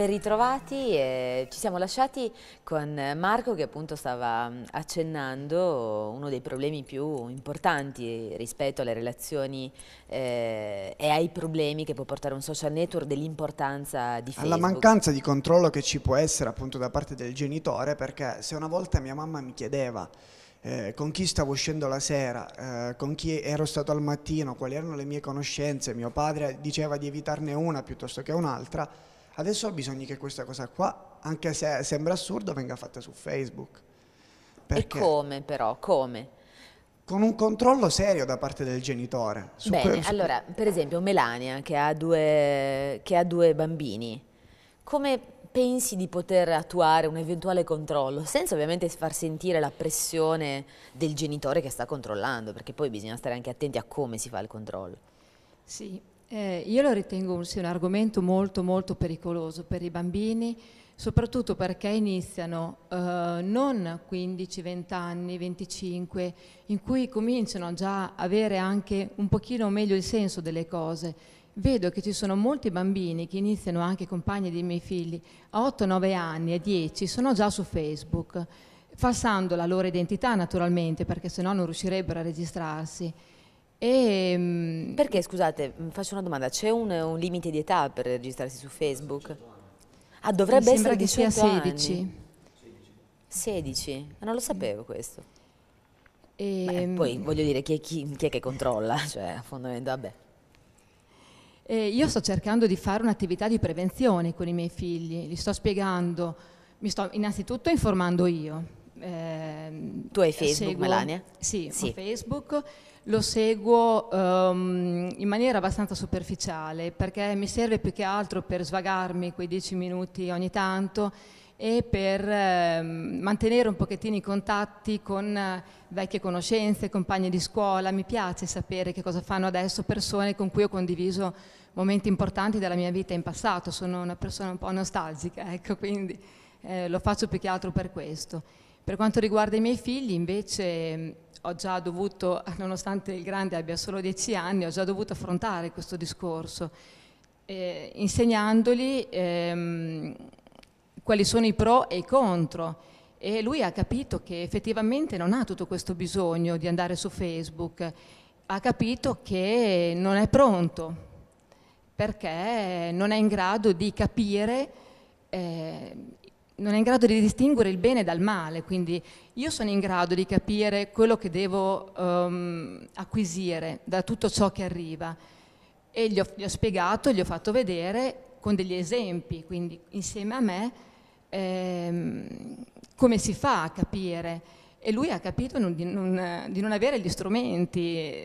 Ben ritrovati, eh, ci siamo lasciati con Marco che appunto stava mm, accennando uno dei problemi più importanti rispetto alle relazioni eh, e ai problemi che può portare un social network dell'importanza di Facebook. Alla mancanza di controllo che ci può essere appunto da parte del genitore perché se una volta mia mamma mi chiedeva eh, con chi stavo uscendo la sera, eh, con chi ero stato al mattino, quali erano le mie conoscenze, mio padre diceva di evitarne una piuttosto che un'altra, Adesso ha bisogno che questa cosa qua, anche se sembra assurdo, venga fatta su Facebook. Perché? E come però? Come? con un controllo serio da parte del genitore. Bene, allora, per esempio Melania che ha, due, che ha, due, bambini, come pensi di poter attuare un eventuale controllo senza ovviamente far sentire la pressione del genitore che sta controllando, perché poi bisogna stare anche attenti a come si fa il controllo? Sì, eh, io lo ritengo sì, un argomento molto molto pericoloso per i bambini, soprattutto perché iniziano eh, non 15, 20 anni, 25, in cui cominciano già ad avere anche un pochino meglio il senso delle cose. Vedo che ci sono molti bambini che iniziano anche compagni dei miei figli a 8, 9 anni, a 10, sono già su Facebook, falsando la loro identità naturalmente, perché sennò non riuscirebbero a registrarsi e, ehm, Perché, scusate, faccio una domanda, c'è un, un, limite di età per registrarsi su Facebook? Ah, dovrebbe essere che sia 16. Anni. 16? Non lo sapevo questo. E, ehm, Beh, poi voglio dire, chi, chi, chi è che controlla? Cioè, fondamentalmente, vabbè. Eh, io sto cercando di fare un'attività di prevenzione con i miei figli, li sto spiegando, mi sto innanzitutto informando io, Ehm, tu hai Facebook, seguo, Melania? Sì, sì. Facebook. Lo seguo um, in maniera abbastanza superficiale perché mi serve più che altro per svagarmi quei dieci minuti ogni tanto e per eh, mantenere un pochettino i contatti con eh, vecchie conoscenze, compagni di scuola. Mi piace sapere che cosa fanno adesso persone con cui ho condiviso momenti importanti della mia vita in passato. Sono una persona un po' nostalgica, ecco, quindi eh, lo faccio più che altro per questo. Per quanto riguarda i miei figli invece ho già dovuto, nonostante il grande abbia solo dieci anni, ho già dovuto affrontare questo discorso, eh, insegnandogli ehm, quali sono i pro e i contro. E lui ha capito che effettivamente non ha tutto questo bisogno di andare su Facebook, ha capito che non è pronto, perché non è in grado di capire eh, non è in grado di distinguere il bene dal male, quindi io sono in grado di capire quello che devo um, acquisire da tutto ciò che arriva e gli ho, gli ho, spiegato, gli ho fatto vedere con degli esempi, quindi insieme a me ehm, come si fa a capire e lui ha capito non, di, non, di, non, avere gli strumenti,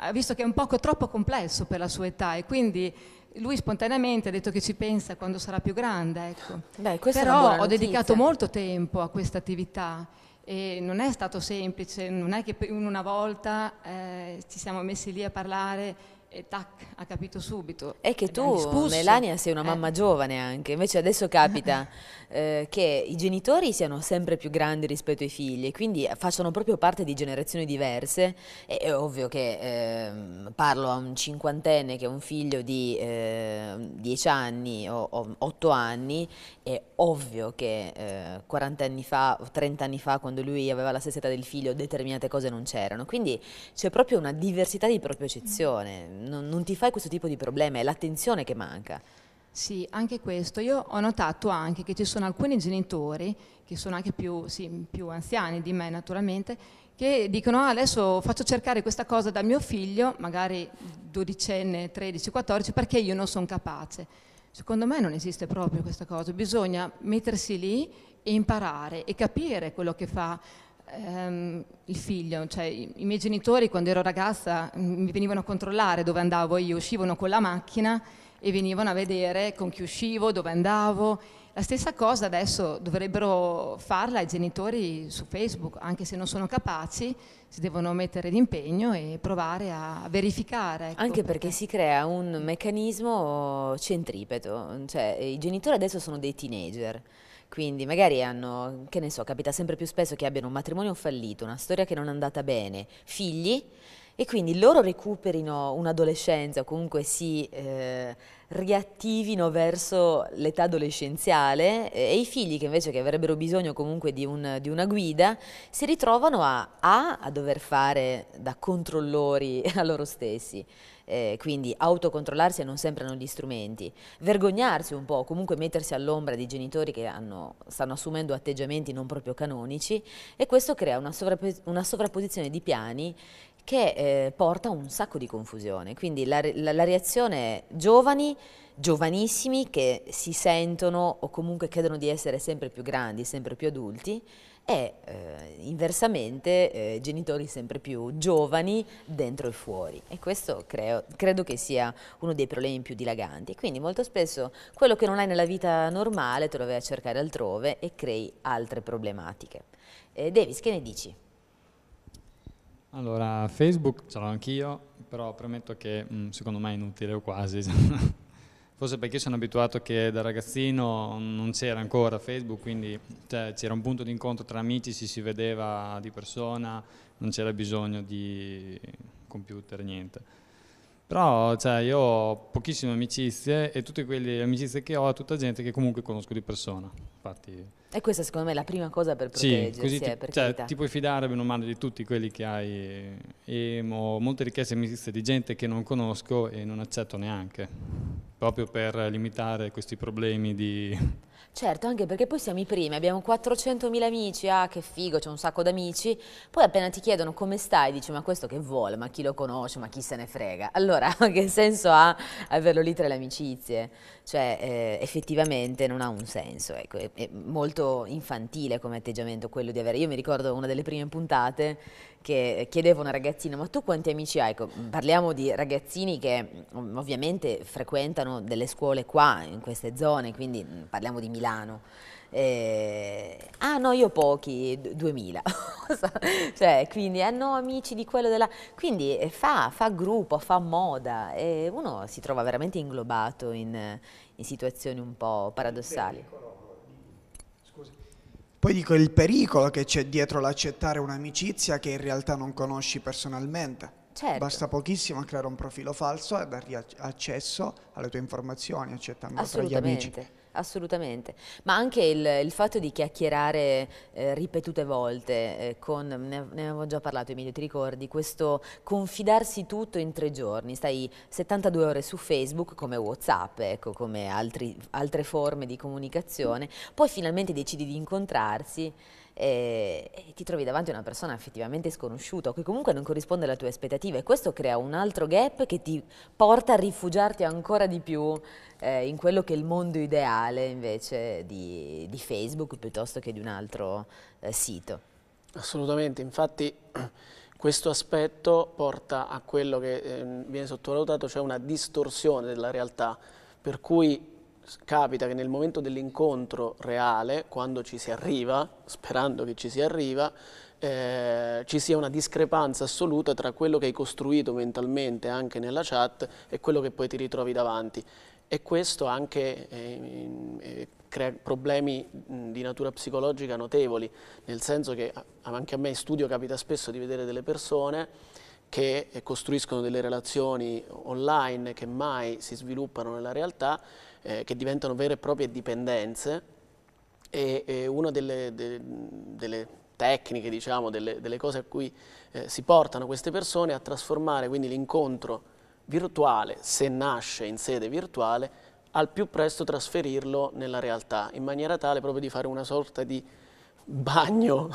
ha visto che è un poco troppo complesso per la sua età e quindi lui spontaneamente ha detto che ci pensa quando sarà più grande, ecco. Beh, Però ho dedicato molto tempo a questa attività e non è stato semplice, non è che una volta eh, ci siamo messi lì a parlare e tac, ha capito subito. È che tu, Melania, sei una eh. mamma eh. giovane anche, invece adesso capita eh, che i genitori siano sempre più grandi rispetto ai figli e quindi facciano proprio parte di generazioni diverse. E è ovvio che eh, parlo a un cinquantenne che ha un figlio di ehm, dieci anni o, o otto anni, è ovvio che 40 eh, anni fa o anni fa, quando lui aveva la stessa età del figlio, determinate cose non c'erano. Quindi c'è proprio una diversità di proprio eccezione non, non ti fai questo tipo di problema, è l'attenzione che manca. Sì, anche questo. Io ho notato anche che ci sono alcuni genitori, che sono anche più, sì, più anziani di me naturalmente, che dicono ah, adesso faccio cercare questa cosa da mio figlio, magari 12enne, 13, 14, perché io non sono capace. Secondo me non esiste proprio questa cosa, bisogna mettersi lì e imparare e capire quello che fa ehm, il figlio, cioè i, i miei genitori quando ero ragazza mm, mi venivano a controllare dove andavo, io uscivano con la macchina e venivano a vedere con chi uscivo, dove andavo la stessa cosa adesso dovrebbero farla i genitori su Facebook, anche se non sono capaci, si devono mettere d'impegno e provare a verificare. Ecco, anche perché, si crea un meccanismo centripeto, cioè eh, i genitori adesso sono dei teenager. Quindi magari hanno, che ne so, capita sempre più spesso che abbiano un matrimonio fallito, una storia che non è andata bene, figli e quindi loro recuperino un'adolescenza o comunque si eh, riattivino verso l'età adolescenziale eh, e i figli che invece che avrebbero bisogno comunque di, un, di una guida si ritrovano a, a, a, dover fare da controllori a loro stessi, eh, quindi autocontrollarsi e non sempre hanno gli strumenti, vergognarsi un po', comunque mettersi all'ombra di genitori che hanno, stanno assumendo atteggiamenti non proprio canonici e questo crea una, sovrapp una sovrapposizione di piani che eh, porta un sacco di confusione. Quindi la, la, la reazione è giovani, giovanissimi che si sentono o comunque credono di essere sempre più grandi, sempre più adulti, e eh, inversamente eh, genitori sempre più giovani dentro e fuori e questo creo, credo che sia uno dei problemi più dilaganti quindi molto spesso quello che non hai nella vita normale te lo vai a cercare altrove e crei altre problematiche eh, Davis che ne dici? Allora, Facebook ce l'ho anch'io, però premetto che mh, mm, secondo me è inutile o quasi. Forse perché sono abituato che da ragazzino non c'era ancora Facebook, quindi cioè, c'era cioè, un punto di incontro tra amici, ci si vedeva di persona, non c'era bisogno di computer, niente. Però cioè, io ho pochissime amicizie e tutte quelle amicizie che ho è tutta gente che comunque conosco di persona. Infatti, e questa secondo me è la prima cosa per proteggersi. Sì, ti, eh, cioè, ti puoi fidare bene male di tutti quelli che hai. Eh, e ho molte richieste amicizie di gente che non conosco e non accetto neanche, proprio per limitare questi problemi di... Certo, anche perché poi siamo i primi, abbiamo 400.000 amici, ah che figo, c'è un sacco d'amici, poi appena ti chiedono come stai dici ma questo che vuole, ma chi lo conosce, ma chi se ne frega. Allora, che senso ha averlo lì tra le amicizie? cioè eh, effettivamente non ha un senso, ecco, è, è, molto infantile come atteggiamento quello di avere, io mi ricordo una delle prime puntate che chiedevo a una ragazzina ma tu quanti amici hai? Ecco, mm, parliamo di ragazzini che mm, ovviamente frequentano delle scuole qua in queste zone, quindi mm, parliamo di Milano. Eh, ah no, io pochi, 2000. cioè, quindi, eh amici di quello della... Quindi eh, fa, fa, gruppo, fa moda e uno si trova veramente inglobato in, in situazioni un po' paradossali. Poi dico il pericolo che c'è dietro l'accettare un'amicizia che in realtà non conosci personalmente. Certo. Basta pochissimo a creare un profilo falso e dargli accesso alle tue informazioni, accettando tra gli amici. Assolutamente. Assolutamente, ma anche il, il fatto di chiacchierare eh, ripetute volte eh, con, ne, ne, avevo già parlato Emilio, ti ricordi, questo confidarsi tutto in tre giorni, stai 72 ore su Facebook come Whatsapp, ecco, come altri, altre forme di comunicazione, poi finalmente decidi di incontrarsi e, e ti trovi davanti a una persona effettivamente sconosciuta che comunque non corrisponde alle tue aspettative e questo crea un altro gap che ti porta a rifugiarti ancora di più eh, in quello che è il mondo ideale invece di, di Facebook piuttosto che di un altro eh, sito. Assolutamente, infatti questo aspetto porta a quello che eh, viene sottovalutato, cioè una distorsione della realtà, per cui capita che nel momento dell'incontro reale, quando ci si arriva, sperando che ci si arriva, eh, ci sia una discrepanza assoluta tra quello che hai costruito mentalmente anche nella chat e quello che poi ti ritrovi davanti. E questo anche eh, eh crea problemi di natura psicologica notevoli, nel senso che anche a me in studio capita spesso di vedere delle persone che eh, costruiscono delle relazioni online che mai si sviluppano nella realtà eh, che diventano vere e proprie dipendenze e, e una delle, de, delle tecniche, diciamo, delle, delle, cose a cui eh, si portano queste persone è a trasformare quindi l'incontro virtuale, se nasce in sede virtuale, al più presto trasferirlo nella realtà, in maniera tale proprio di fare una sorta di bagno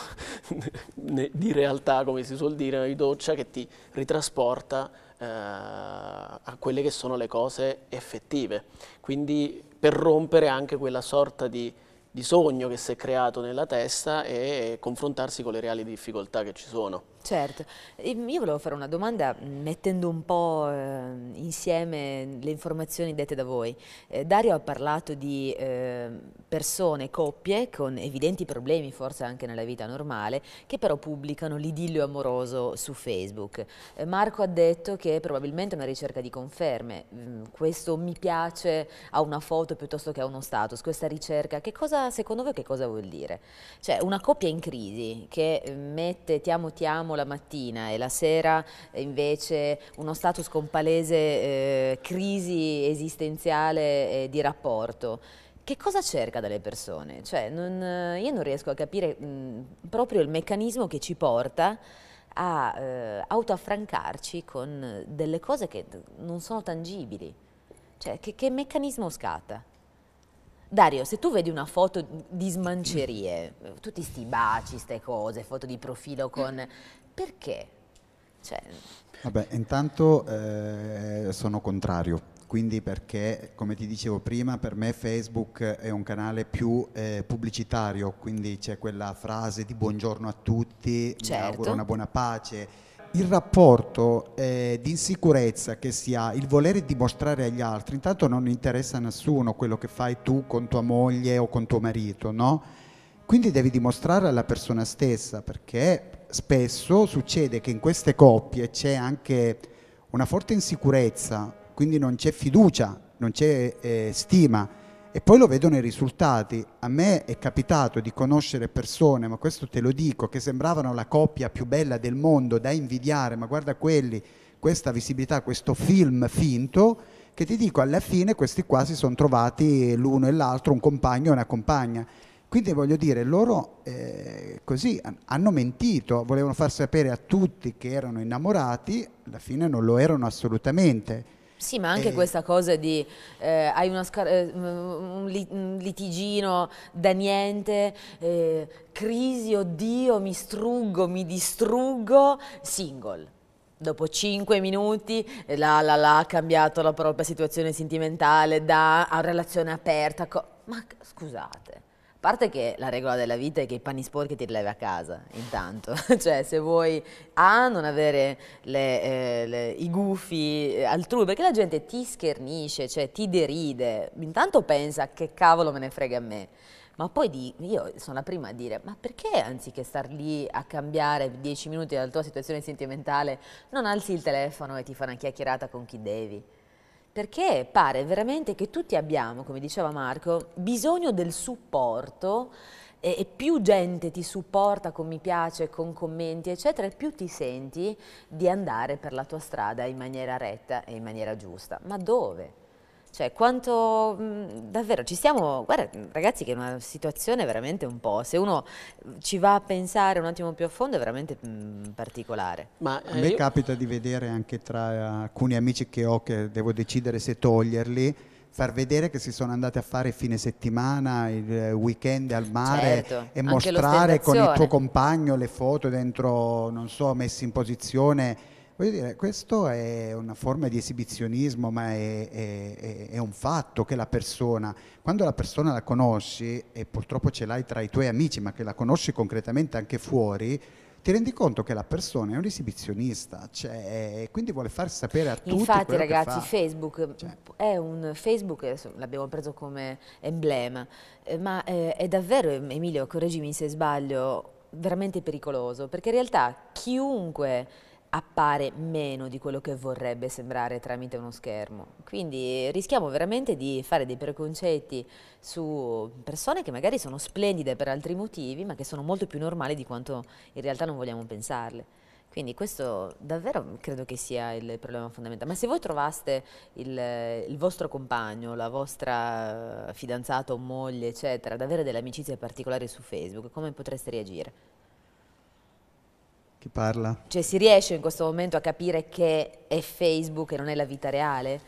di realtà, come si suol dire, di doccia che ti ritrasporta eh, a quelle che sono le cose effettive. Quindi per rompere anche quella sorta di, di sogno che si è creato nella testa e confrontarsi con le reali difficoltà che ci sono. Certo, io volevo fare una domanda mettendo un po' ehm, insieme le informazioni dette da voi. Eh, Dario ha parlato di ehm, persone, coppie con evidenti problemi forse anche nella vita normale che però pubblicano l'idillio amoroso su Facebook. Eh, Marco ha detto che è probabilmente è una ricerca di conferme, mm, questo mi piace a una foto piuttosto che a uno status, questa ricerca che cosa secondo voi che cosa vuol dire? Cioè una coppia in crisi che mm, mette ti amo ti amo la mattina e la sera eh, invece uno status con palese eh, crisi esistenziale eh, di rapporto. Che cosa cerca dalle persone? Cioè, non, eh, io non riesco a capire mh, mm, proprio il meccanismo che ci porta a eh, autoaffrancarci con delle cose che non sono tangibili. Cioè, che, che meccanismo scatta? Dario, se tu vedi una foto di smancerie, tutti sti baci, queste cose, foto di profilo con... perché? Cioè... Vabbè, intanto eh, sono contrario quindi perché come ti dicevo prima per me Facebook è un canale più eh, pubblicitario quindi c'è quella frase di buongiorno a tutti certo. mi auguro una buona pace il rapporto eh, di insicurezza che si ha, il volere dimostrare agli altri, intanto non interessa a nessuno quello che fai tu con tua moglie o con tuo marito, no? Quindi devi dimostrare alla persona stessa, perché spesso succede che in queste coppie c'è anche una forte insicurezza, quindi non c'è fiducia, non c'è eh, stima e poi lo vedono i risultati. A me è capitato di conoscere persone, ma questo te lo dico, che sembravano la coppia più bella del mondo da invidiare, ma guarda quelli, questa visibilità, questo film finto, che ti dico alla fine questi qua si sono trovati l'uno e l'altro, un compagno e una compagna. Quindi voglio dire, loro eh, così hanno mentito, volevano far sapere a tutti che erano innamorati, alla fine non lo erano assolutamente sì, ma anche eh. questa cosa di eh, hai eh, un litigino da niente, eh, crisi, oddio, mi struggo, mi distruggo, single. Dopo cinque minuti eh, la la la ha cambiato la propria situazione sentimentale da a relazione aperta. Ma scusate parte che la regola della vita è che i panni sporchi ti levi a casa, intanto. cioè, se vuoi, A, non avere le, eh, le, i gufi eh, altrui, perché la gente ti schernisce, cioè ti deride. Intanto pensa che cavolo me ne frega a me. Ma poi di, io sono la prima a dire, ma perché anziché star lì a cambiare dieci minuti dalla tua situazione sentimentale, non alzi il telefono e ti fa una chiacchierata con chi devi? perché pare veramente che tutti abbiamo, come diceva Marco, bisogno del supporto e, più gente ti supporta con mi piace, con commenti, eccetera, e più ti senti di andare per la tua strada in maniera retta e in maniera giusta. Ma dove? Cioè, quanto mh, mm, davvero ci siamo, guarda ragazzi che è una situazione veramente un po', se uno ci va a pensare un attimo più a fondo è veramente mh, mm, particolare. Ma, a eh, me io... capita di vedere anche tra alcuni amici che ho che devo decidere se toglierli, far vedere che si sono andati a fare fine settimana, il weekend al mare certo, e mostrare con il tuo compagno le foto dentro, non so, messi in posizione Voglio dire, questo è una forma di esibizionismo, ma è, è, è, un fatto che la persona, quando la persona la conosci, e purtroppo ce l'hai tra i tuoi amici, ma che la conosci concretamente anche fuori, ti rendi conto che la persona è un esibizionista, cioè, quindi vuole far sapere a tutti. Infatti, ragazzi, Facebook cioè. è un Facebook, l'abbiamo preso come emblema, eh, ma eh, è davvero, Emilio, correggimi se sbaglio, veramente pericoloso, perché in realtà chiunque appare meno di quello che vorrebbe sembrare tramite uno schermo. Quindi rischiamo veramente di fare dei preconcetti su persone che magari sono splendide per altri motivi, ma che sono molto più normali di quanto in realtà non vogliamo pensarle. Quindi questo davvero credo che sia il problema fondamentale. Ma se voi trovaste il, il vostro compagno, la vostra fidanzata o moglie, eccetera, ad avere delle amicizie particolari su Facebook, come potreste reagire? Chi parla? Cioè si riesce in questo momento a capire che è Facebook e non è la vita reale?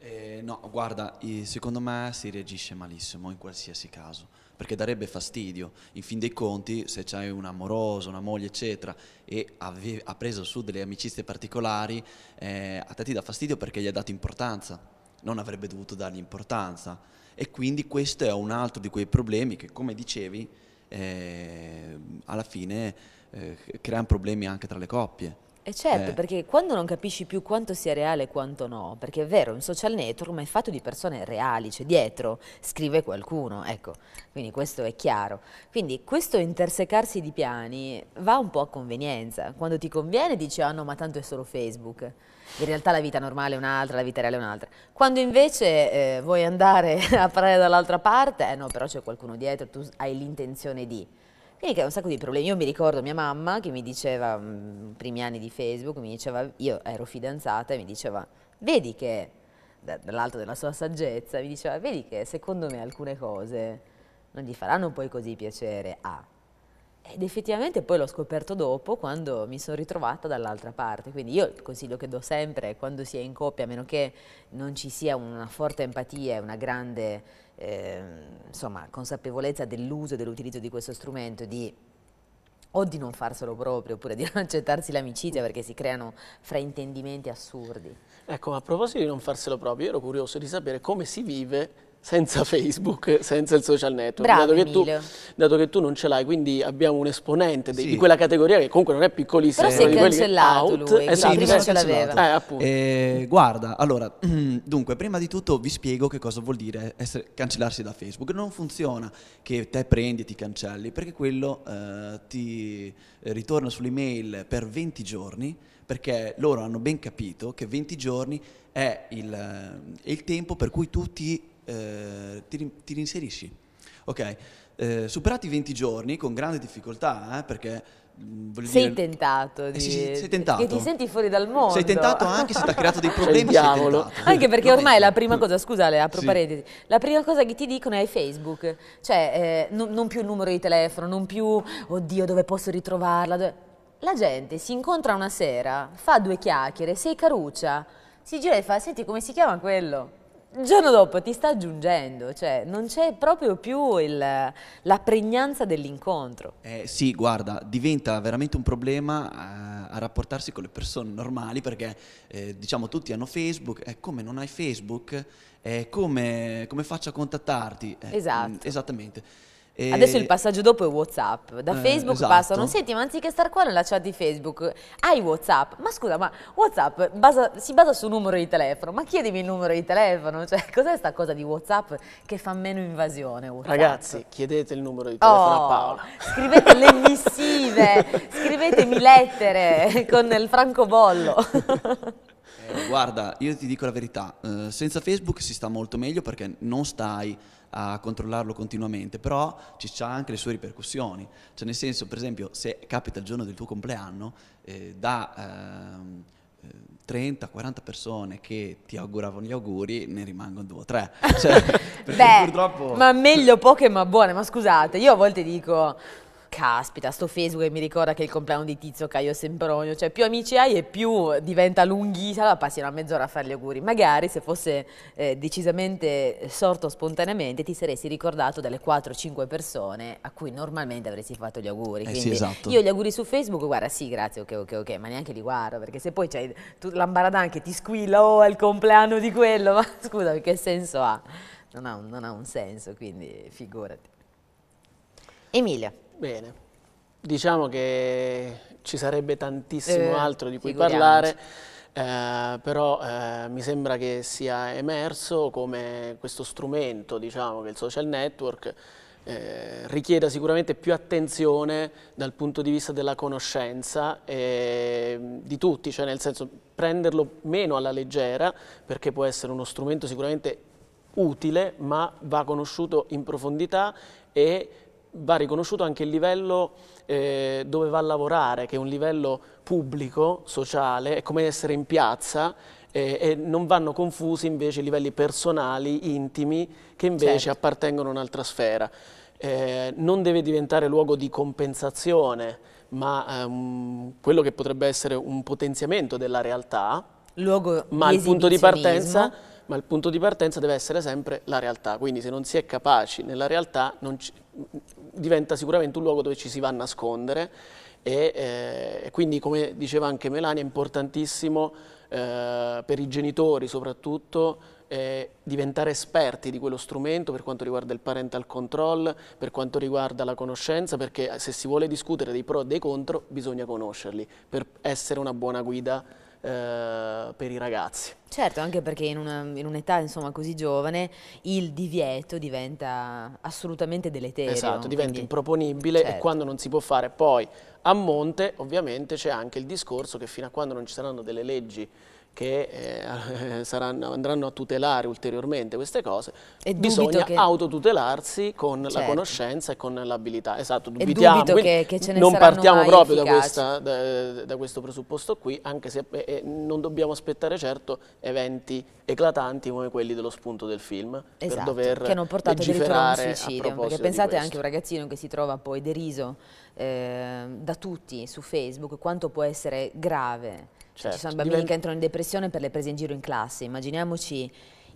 Eh, no, guarda, secondo me si reagisce malissimo in qualsiasi caso, perché darebbe fastidio. In fin dei conti, se c'hai un amoroso, una moglie, eccetera, e ave- ha preso su delle amicizie particolari, eh, a te ti dà fastidio perché gli ha dato importanza, non avrebbe dovuto dargli importanza. E quindi questo è un altro di quei problemi che, come dicevi, eh, alla fine eh, creano problemi anche tra le coppie. E eh, certo, eh. perché quando non capisci più quanto sia reale e quanto no, perché è vero, un social network ma è fatto di persone reali, cioè dietro scrive qualcuno, ecco, quindi questo è chiaro. Quindi questo intersecarsi di piani va un po' a convenienza, quando ti conviene dici ah no ma tanto è solo Facebook, in realtà la vita normale è un'altra, la vita reale è un'altra, quando invece eh, vuoi andare a parlare dall'altra parte, eh no però c'è qualcuno dietro, tu hai l'intenzione di e che ha un sacco di problemi. Io mi ricordo mia mamma che mi diceva, mm, primi anni di Facebook, mi diceva, io ero fidanzata e mi diceva, vedi che, dall'alto della sua saggezza, mi diceva, vedi che secondo me alcune cose non gli faranno poi così piacere a ed effettivamente poi l'ho scoperto dopo quando mi sono ritrovata dall'altra parte, quindi io il consiglio che do sempre quando si è in coppia, a meno che non ci sia una forte empatia e una grande eh, insomma, consapevolezza dell'uso e dell'utilizzo di questo strumento, di o di non farselo proprio, oppure di non accettarsi l'amicizia perché si creano fraintendimenti assurdi. Ecco, a proposito di non farselo proprio, io ero curioso di sapere come si vive senza Facebook, senza il social network, Bravo, dato, che tu, dato, che tu, non ce l'hai, quindi abbiamo un esponente sì. di quella categoria che comunque non è piccolissimo. Però si è cancellato out, lui, esatto, prima ce l'aveva. Eh, eh, guarda, allora, dunque, prima di tutto vi spiego che cosa vuol dire essere, cancellarsi da Facebook. Non funziona che te prendi e ti cancelli, perché quello eh, ti ritorna sull'email per 20 giorni, perché loro hanno ben capito che 20 giorni è il, eh, il tempo per cui tu ti eh, ti, ti reinserisci. Ok, eh, superati i 20 giorni con grande difficoltà, eh, perché mh, mm, sei, dire, tentato eh, di... sì, sì, sei tentato che ti senti fuori dal mondo sei tentato anche se ti ha creato dei problemi anche perché ormai la prima cosa scusale apro sì. parentesi la prima cosa che ti dicono è Facebook cioè eh, non, non più il numero di telefono non più oddio dove posso ritrovarla dove... la gente si incontra una sera fa due chiacchiere sei caruccia si gira e fa senti come si chiama quello il giorno dopo ti sta aggiungendo, cioè non c'è proprio più il, la pregnanza dell'incontro. Eh, sì, guarda, diventa veramente un problema eh, a rapportarsi con le persone normali perché eh, diciamo tutti hanno Facebook, è eh, come non hai Facebook, eh, come, come, faccio a contattarti? Eh, mm, esatto. Esattamente. E... Adesso il passaggio dopo è Whatsapp, da eh, Facebook esatto. passano, senti ma anziché star qua nella chat di Facebook hai Whatsapp, ma scusa ma Whatsapp basa, si basa sul numero di telefono, ma chiedimi il numero di telefono, cioè cos'è sta cosa di Whatsapp che fa meno invasione WhatsApp? Ragazzi chiedete il numero di oh, telefono oh, a Paola. Scrivete le missive, scrivetemi lettere con il francobollo. Eh, guarda, io ti dico la verità, eh, senza Facebook si sta molto meglio perché non stai a controllarlo continuamente, però ci c'ha anche le sue ripercussioni, cioè nel senso, per esempio, se capita il giorno del tuo compleanno, eh, da... Ehm, 30-40 eh, persone che ti auguravano gli auguri, ne rimangono due o tre. Cioè, Beh, purtroppo... ma meglio poche ma buone, ma scusate, io a volte dico, caspita, sto Facebook che mi ricorda che è il compleanno di Tizio Caio Sempronio, cioè più amici hai e più diventa lunghissima, allora passi una mezz'ora a fare gli auguri. Magari se fosse eh, decisamente sorto spontaneamente ti saresti ricordato delle 4-5 persone a cui normalmente avresti fatto gli auguri. Eh sì, esatto. Io gli auguri su Facebook, guarda, sì, grazie, ok, ok, ok, ma neanche li guardo, perché se poi c'è l'ambaradan che ti squilla, oh, è il compleanno di quello, ma scusami, che senso ha? Non ha un, non ha un senso, quindi figurati. Emilia. Bene, diciamo che ci sarebbe tantissimo eh, altro di cui parlare, eh, però eh, mi sembra che sia emerso come questo strumento, diciamo, che il social network eh, richieda sicuramente più attenzione dal punto di vista della conoscenza eh, di tutti, cioè nel senso prenderlo meno alla leggera perché può essere uno strumento sicuramente utile ma va conosciuto in profondità e va riconosciuto anche il livello eh, dove va a lavorare, che è un livello pubblico, sociale, è come essere in piazza eh, e non vanno confusi invece i livelli personali, intimi, che invece certo. appartengono a un'altra sfera. Eh, non deve diventare luogo di compensazione, ma ehm, quello che potrebbe essere un potenziamento della realtà, luogo ma il punto di partenza ma il punto di partenza deve essere sempre la realtà, quindi se non si è capaci nella realtà ci, diventa sicuramente un luogo dove ci si va a nascondere e eh, quindi come diceva anche Melania è importantissimo eh, per i genitori soprattutto eh, diventare esperti di quello strumento per quanto riguarda il parental control, per quanto riguarda la conoscenza, perché se si vuole discutere dei pro e dei contro bisogna conoscerli per essere una buona guida eh, per i ragazzi. Certo, anche perché in, un'età un così giovane il divieto diventa assolutamente deleterio. Esatto, diventa quindi... improponibile certo. e quando non si può fare poi a monte ovviamente c'è anche il discorso che fino a quando non ci saranno delle leggi che eh, saranno, andranno a tutelare ulteriormente queste cose, e bisogna che... autotutelarsi con certo. la conoscenza e con l'abilità. Esatto, dubitiamo, che, che non partiamo proprio da, questa, da, da, questo presupposto qui, anche se eh, eh, non dobbiamo aspettare certo eventi eclatanti come quelli dello spunto del film, esatto, per dover che hanno portato addirittura a un suicidio, perché pensate anche a un ragazzino che si trova poi deriso eh, da tutti su Facebook, quanto può essere grave Certo. Ci sono bambini Diven che entrano in depressione per le prese in giro in classe, immaginiamoci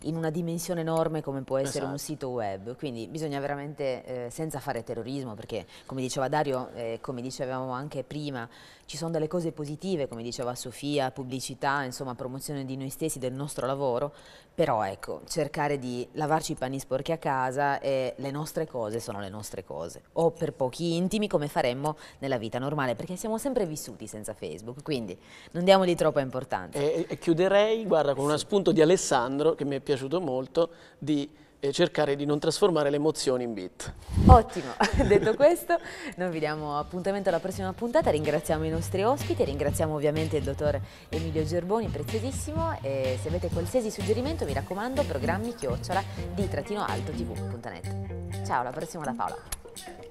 in una dimensione enorme come può essere esatto. un sito web, quindi bisogna veramente, eh, senza fare terrorismo, perché come diceva Dario, eh, come dicevamo anche prima, ci sono delle cose positive, come diceva Sofia, pubblicità, insomma promozione di noi stessi, del nostro lavoro, però ecco, cercare di lavarci i panni sporchi a casa e le nostre cose sono le nostre cose, o per pochi intimi come faremmo nella vita normale, perché siamo sempre vissuti senza Facebook, quindi non diamo di troppa importanza. E, e chiuderei, guarda, con sì. uno spunto di Alessandro che mi è piaciuto molto di eh, cercare di non trasformare le emozioni in beat. Ottimo, detto questo noi vi diamo appuntamento alla prossima puntata, ringraziamo i nostri ospiti, ringraziamo ovviamente il dottor Emilio Gerboni, preziosissimo e se avete qualsiasi suggerimento mi raccomando programmi chiocciola di-alto tv.net. Ciao, alla prossima da Paola.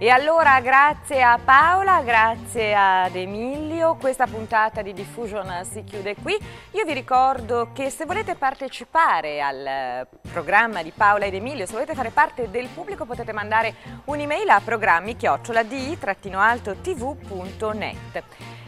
E allora grazie a Paola, grazie ad Emilio, questa puntata di Diffusion si chiude qui. Io vi ricordo che se volete partecipare al programma di Paola ed Emilio, se volete fare parte del pubblico potete mandare un'email a programmi chiocciola alto tv.net.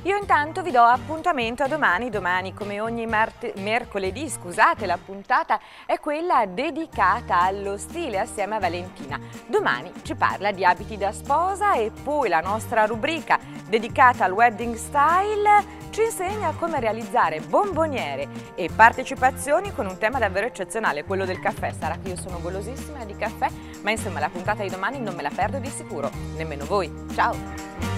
Io intanto vi do appuntamento a domani, domani come ogni mercoledì, scusate, la puntata è quella dedicata allo stile assieme a Valentina. Domani ci parla di abiti da sposa e poi la nostra rubrica dedicata al wedding style ci insegna come realizzare bomboniere e partecipazioni con un tema davvero eccezionale, quello del caffè. Sarà che io sono golosissima di caffè, ma insomma la puntata di domani non me la perdo di sicuro, nemmeno voi. Ciao!